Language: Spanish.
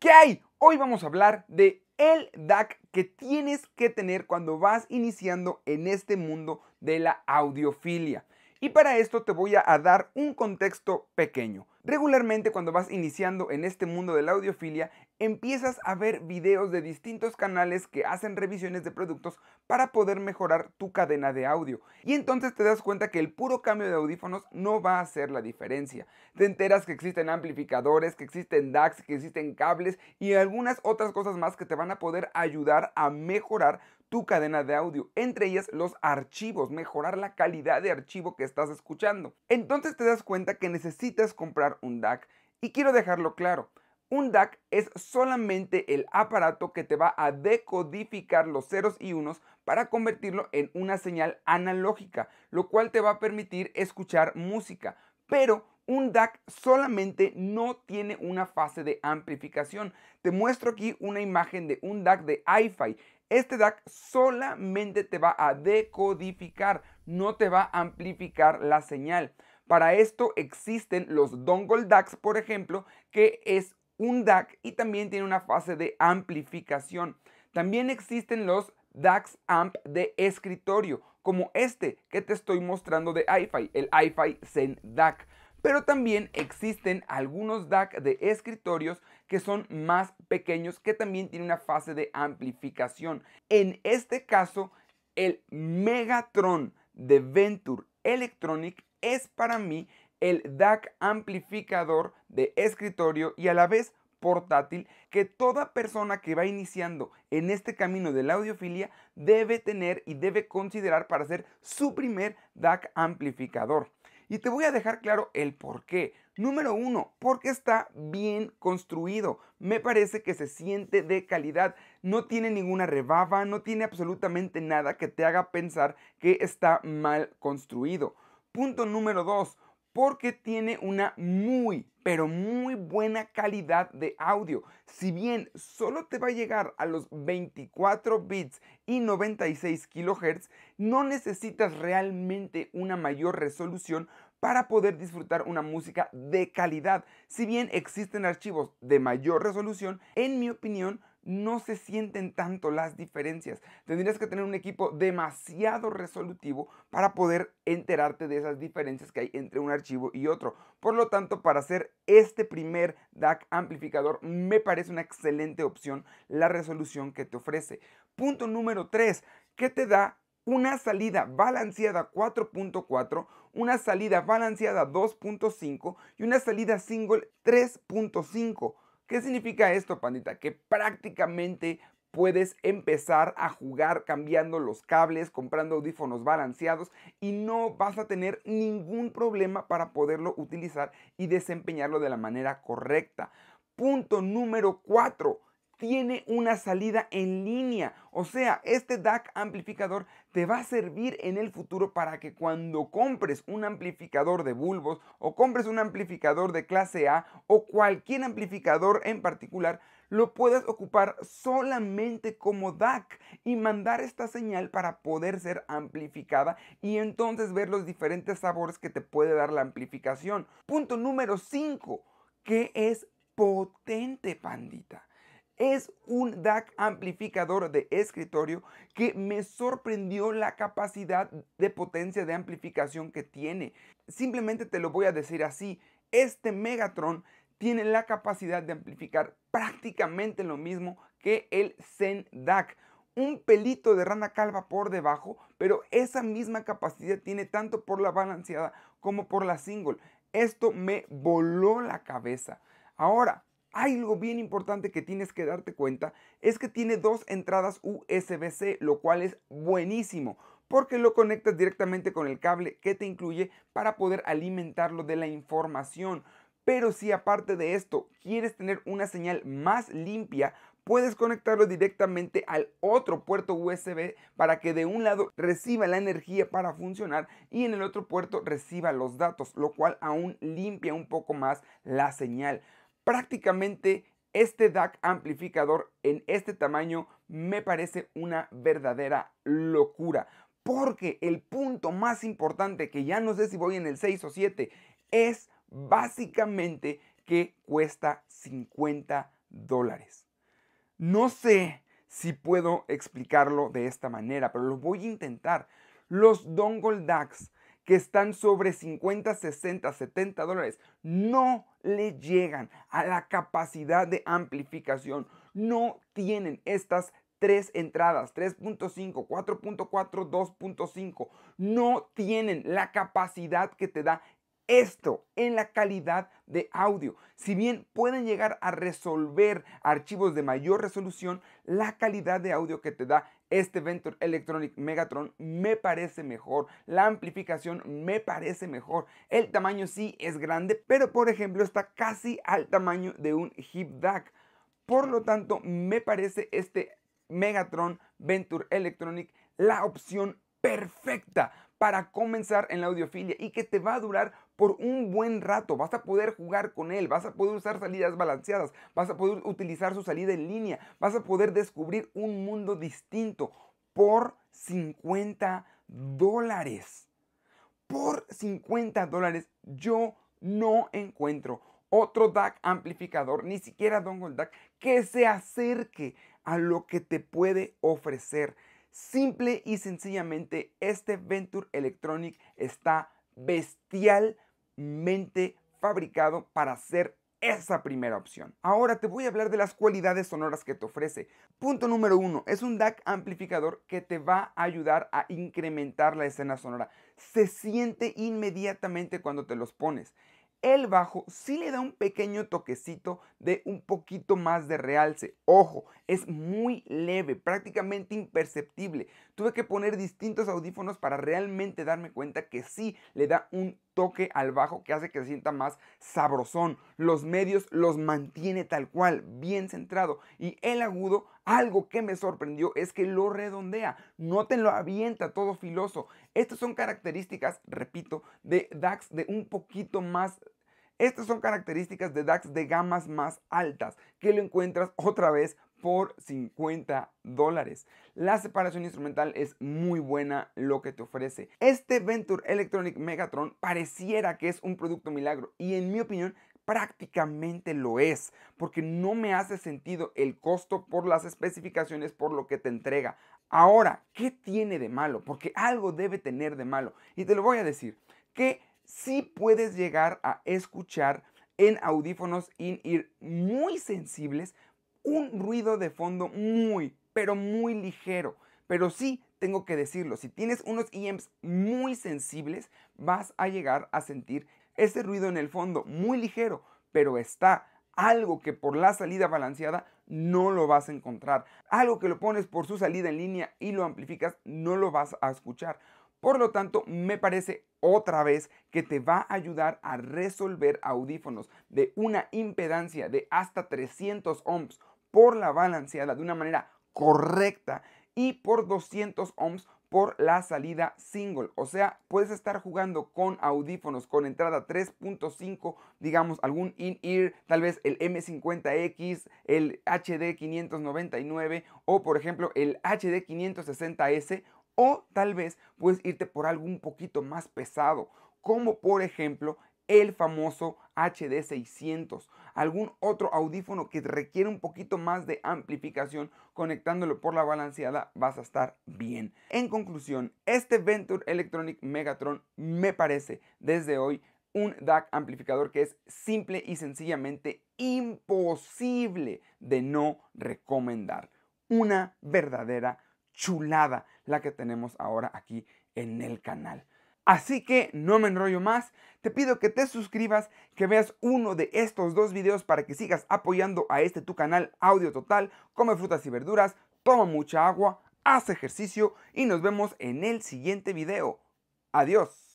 ¿Qué hay? Hoy vamos a hablar de el DAC que tienes que tener cuando vas iniciando en este mundo de la audiofilia. Y para esto te voy a dar un contexto pequeño. Regularmente cuando vas iniciando en este mundo de la audiofilia, empiezas a ver videos de distintos canales que hacen revisiones de productos para poder mejorar tu cadena de audio. Y entonces te das cuenta que el puro cambio de audífonos no va a hacer la diferencia. Te enteras que existen amplificadores, que existen DACs, que existen cables y algunas otras cosas más que te van a poder ayudar a mejorar tu cadena de audio, entre ellas los archivos, mejorar la calidad de archivo que estás escuchando. Entonces te das cuenta que necesitas comprar un DAC y quiero dejarlo claro. Un DAC es solamente el aparato que te va a decodificar los ceros y unos para convertirlo en una señal analógica, lo cual te va a permitir escuchar música. Pero un DAC solamente no tiene una fase de amplificación. Te muestro aquí una imagen de un DAC de hi este DAC solamente te va a decodificar, no te va a amplificar la señal. Para esto existen los dongle DACs, por ejemplo, que es un DAC y también tiene una fase de amplificación. También existen los DACs Amp de escritorio, como este que te estoy mostrando de iFi, el iFi Zen DAC. Pero también existen algunos DAC de escritorios que son más pequeños que también tienen una fase de amplificación. En este caso, el Megatron de Venture Electronic es para mí el DAC amplificador de escritorio y a la vez portátil que toda persona que va iniciando en este camino de la audiofilia debe tener y debe considerar para ser su primer DAC amplificador. Y te voy a dejar claro el por qué. Número uno, porque está bien construido. Me parece que se siente de calidad. No tiene ninguna rebaba, no tiene absolutamente nada que te haga pensar que está mal construido. Punto número dos, porque tiene una muy, pero muy buena calidad de audio. Si bien solo te va a llegar a los 24 bits y 96 kHz, no necesitas realmente una mayor resolución para poder disfrutar una música de calidad. Si bien existen archivos de mayor resolución, en mi opinión, no se sienten tanto las diferencias. Tendrías que tener un equipo demasiado resolutivo para poder enterarte de esas diferencias que hay entre un archivo y otro. Por lo tanto, para hacer este primer DAC amplificador, me parece una excelente opción la resolución que te ofrece. Punto número 3, que te da una salida balanceada 4.4, una salida balanceada 2.5 y una salida single 3.5. ¿Qué significa esto, pandita? Que prácticamente puedes empezar a jugar cambiando los cables, comprando audífonos balanceados y no vas a tener ningún problema para poderlo utilizar y desempeñarlo de la manera correcta. Punto número 4 tiene una salida en línea. O sea, este DAC amplificador te va a servir en el futuro para que cuando compres un amplificador de bulbos o compres un amplificador de clase A o cualquier amplificador en particular, lo puedas ocupar solamente como DAC y mandar esta señal para poder ser amplificada y entonces ver los diferentes sabores que te puede dar la amplificación. Punto número 5, que es potente, pandita. Es un DAC amplificador de escritorio que me sorprendió la capacidad de potencia de amplificación que tiene. Simplemente te lo voy a decir así, este Megatron tiene la capacidad de amplificar prácticamente lo mismo que el Zen DAC un pelito de rana calva por debajo, pero esa misma capacidad tiene tanto por la balanceada como por la single. Esto me voló la cabeza. Ahora, algo bien importante que tienes que darte cuenta es que tiene dos entradas USB-C, lo cual es buenísimo porque lo conectas directamente con el cable que te incluye para poder alimentarlo de la información. Pero si aparte de esto quieres tener una señal más limpia, puedes conectarlo directamente al otro puerto USB para que de un lado reciba la energía para funcionar y en el otro puerto reciba los datos, lo cual aún limpia un poco más la señal prácticamente este DAC amplificador en este tamaño me parece una verdadera locura. Porque el punto más importante, que ya no sé si voy en el 6 o 7, es básicamente que cuesta 50 dólares. No sé si puedo explicarlo de esta manera, pero lo voy a intentar. Los dongle DACs que están sobre 50, 60, 70 dólares, no le llegan a la capacidad de amplificación. No tienen estas tres entradas, 3.5, 4.4, 2.5. No tienen la capacidad que te da esto en la calidad de audio. Si bien pueden llegar a resolver archivos de mayor resolución, la calidad de audio que te da este Venture Electronic Megatron me parece mejor, la amplificación me parece mejor, el tamaño sí es grande, pero por ejemplo está casi al tamaño de un hip DAC. Por lo tanto, me parece este Megatron Venture Electronic la opción perfecta para comenzar en la audiofilia y que te va a durar por un buen rato. Vas a poder jugar con él, vas a poder usar salidas balanceadas, vas a poder utilizar su salida en línea, vas a poder descubrir un mundo distinto por 50 dólares. Por 50 dólares yo no encuentro otro DAC amplificador, ni siquiera dongle DAC, que se acerque a lo que te puede ofrecer Simple y sencillamente, este Venture Electronic está bestialmente fabricado para ser esa primera opción. Ahora te voy a hablar de las cualidades sonoras que te ofrece. Punto número uno, es un DAC amplificador que te va a ayudar a incrementar la escena sonora. Se siente inmediatamente cuando te los pones el bajo sí le da un pequeño toquecito de un poquito más de realce. Ojo, es muy leve, prácticamente imperceptible. Tuve que poner distintos audífonos para realmente darme cuenta que sí le da un toque al bajo que hace que se sienta más sabrosón. Los medios los mantiene tal cual, bien centrado. Y el agudo, algo que me sorprendió es que lo redondea, no te lo avienta todo filoso. Estas son características, repito, de DAX de un poquito más estas son características de DAX de gamas más altas, que lo encuentras otra vez por 50 dólares. La separación instrumental es muy buena lo que te ofrece. Este Venture Electronic Megatron pareciera que es un producto milagro y en mi opinión prácticamente lo es, porque no me hace sentido el costo por las especificaciones por lo que te entrega. Ahora, ¿qué tiene de malo? Porque algo debe tener de malo. Y te lo voy a decir, que si puedes llegar a escuchar en audífonos in ir muy sensibles, un ruido de fondo muy, pero muy ligero. Pero sí, tengo que decirlo, si tienes unos EMs muy sensibles, vas a llegar a sentir ese ruido en el fondo muy ligero, pero está algo que por la salida balanceada no lo vas a encontrar. Algo que lo pones por su salida en línea y lo amplificas, no lo vas a escuchar. Por lo tanto, me parece otra vez que te va a ayudar a resolver audífonos de una impedancia de hasta 300 ohms por la balanceada de una manera correcta y por 200 ohms por la salida single. O sea, puedes estar jugando con audífonos con entrada 3.5, digamos algún in-ear, tal vez el M50X, el HD599 o por ejemplo el HD560S o tal vez puedes irte por algo un poquito más pesado, como por ejemplo el famoso HD600, algún otro audífono que requiere un poquito más de amplificación, conectándolo por la balanceada vas a estar bien. En conclusión, este Venture Electronic Megatron me parece desde hoy un DAC amplificador que es simple y sencillamente imposible de no recomendar. Una verdadera chulada la que tenemos ahora aquí en el canal. Así que no me enrollo más, te pido que te suscribas, que veas uno de estos dos videos para que sigas apoyando a este tu canal Audio Total, come frutas y verduras, toma mucha agua, haz ejercicio y nos vemos en el siguiente video. Adiós.